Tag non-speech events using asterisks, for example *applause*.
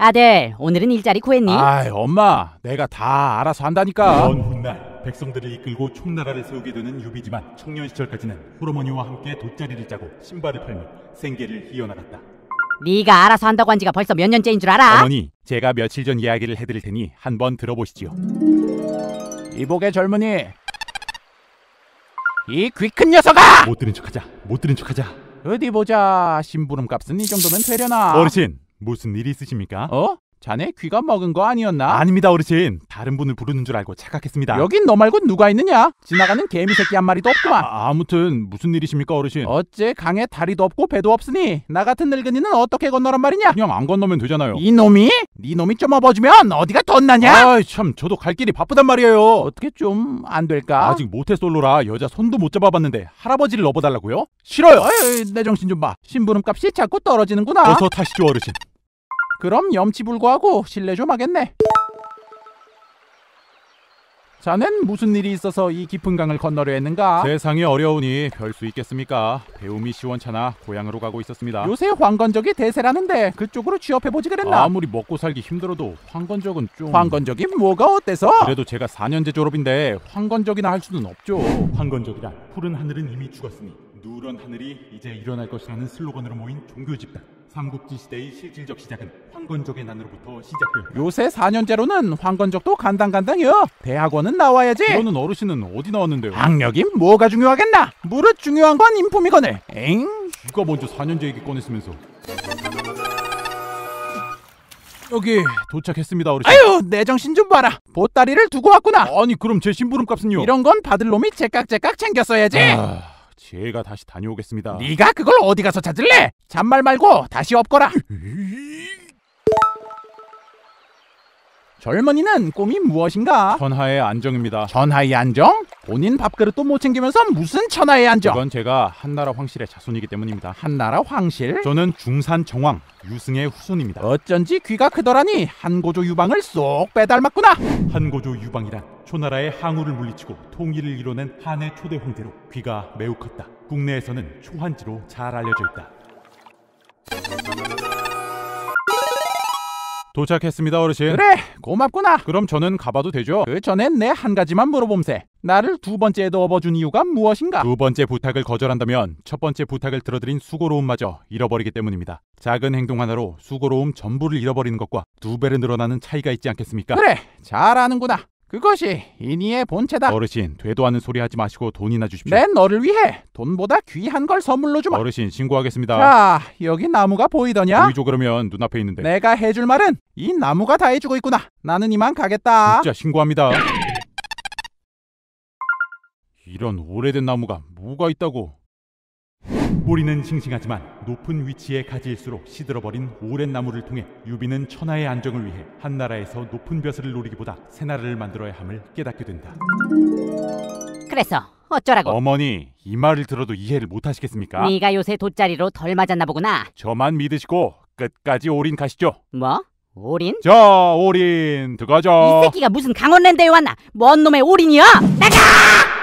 아들, 오늘은 일자리 구했니? 아이, 엄마, 내가 다 알아서 한다니까. 먼 훗날 백성들을 이끌고 총나라를 세우게 되는 유비지만 청년 시절까지는 호르머니와 함께 돗자리를 짜고 신발을 팔며 생계를 이어나갔다. 네가 알아서 한다고 한 지가 벌써 몇 년째인 줄 알아? 어머니, 제가 며칠 전 이야기를 해드릴 테니 한번 들어보시지요. 이복의 젊은이, 이 귀 큰 녀석아! 못 들은 척하자, 못 들은 척하자. 어디 보자, 심부름값은 이 정도면 되려나. 어르신, 무슨 일 있으십니까? 어? 자네 귀가 먹은 거 아니었나? 아닙니다 어르신 다른 분을 부르는 줄 알고 착각했습니다 여긴 너 말고 누가 있느냐? 지나가는 개미 새끼 한 마리도 없구만 아, 아무튼 무슨 일이십니까 어르신 어째 강에 다리도 없고 배도 없으니 나 같은 늙은이는 어떻게 건너란 말이냐? 그냥 안 건너면 되잖아요 이놈이? 니놈이 네 좀 업어주면 어디가 덧나냐? 아참 저도 갈 길이 바쁘단 말이에요 어떻게 좀 안 될까? 아직 모태솔로라 여자 손도 못 잡아봤는데 할아버지를 업어달라고요? 싫어요 어이, 내 정신 좀봐 심부름값이 자꾸 떨어지는구나 어서 타시죠 어르신 그럼 염치불구하고 실례 좀 하겠네. 자넨 무슨 일이 있어서 이 깊은 강을 건너려 했는가? 세상이 어려우니 별 수 있겠습니까? 배움이 시원찮아 고향으로 가고 있었습니다. 요새 황건적이 대세라는데 그쪽으로 취업해보지 그랬나? 아무리 먹고 살기 힘들어도 황건적은 좀... 황건적이 뭐가 어때서? 그래도 제가 4년제 졸업인데 황건적이나 할 수는 없죠. 황건적이란 푸른 하늘은 이미 죽었으니 누런 하늘이 이제 일어날 것이라는 슬로건으로 모인 종교 집단. 삼국지 시대의 실질적 시작은 황건적의 난으로부터 시작되 요새 4년제로는 황건적도 간당간당이요. 대학원은 나와야지. 그러는 어르신은 어디 나왔는데요? 학력이 뭐가 중요하겠나? 무릇 중요한 건 인품이거늘. 엥? 누가 먼저 4년제 얘기 꺼냈으면서. 여기 도착했습니다 어르신 아유 내 정신 좀 봐라 보따리를 두고 왔구나 아니 그럼 제 심부름값은요 이런 건 받을 놈이 제깍제깍 챙겼어야지 아... 제가 다시 다녀오겠습니다. 네가 그걸 어디 가서 찾을래? 잔말 말고 다시 엎거라. *laughs* 젊은이는 꿈이 무엇인가? 전하의 안정입니다. 전하의 안정? 본인 밥그릇도 못 챙기면서 무슨 천하에 앉아 이건 제가 한나라 황실의 자손이기 때문입니다 한나라 황실? 저는 중산 정왕 유승의 후손입니다 어쩐지 귀가 크더라니 한고조 유방을 쏙 빼닮았구나 한고조 유방이란 초나라의 항우를 물리치고 통일을 이뤄낸 한의 초대 황제로 귀가 매우 컸다 국내에서는 초한지로 잘 알려져 있다 도착했습니다 어르신 그래 고맙구나 그럼 저는 가봐도 되죠? 그전에내한 가지만 물어봄세 나를 두번째에넣어봐준 이유가 무엇인가? 두 번째 부탁을 거절한다면 첫 번째 부탁을 들어드린 수고로움마저 잃어버리기 때문입니다 작은 행동 하나로 수고로움 전부를 잃어버리는 것과 두 배를 늘어나는 차이가 있지 않겠습니까? 그래 잘 아는구나 그것이 이니의 본체다. 어르신, 되도 않은 소리 하지 마시고 돈이나 주십시오. 내 너를 위해 돈보다 귀한 걸 선물로 주마. 어르신, 신고하겠습니다. 자, 여기 나무가 보이더냐? 보이죠 그러면 눈앞에 있는데. 내가 해줄 말은 이 나무가 다 해주고 있구나. 나는 이만 가겠다. 진짜 신고합니다. 이런 오래된 나무가 뭐가 있다고. 뿌리는 싱싱하지만 높은 위치에 가지일수록 시들어버린 오랜 나무를 통해 유비는 천하의 안정을 위해 한 나라에서 높은 벼슬을 노리기보다 새 나라를 만들어야 함을 깨닫게 된다. 그래서 어쩌라고? 어머니 이 말을 들어도 이해를 못하시겠습니까? 네가 요새 돗자리로 덜 맞았나 보구나. 저만 믿으시고 끝까지 올인 가시죠. 뭐? 올인? 저 올인 들어가죠이 새끼가 무슨 강원랜드에 왔나? 뭔 놈의 올인이야? 나가!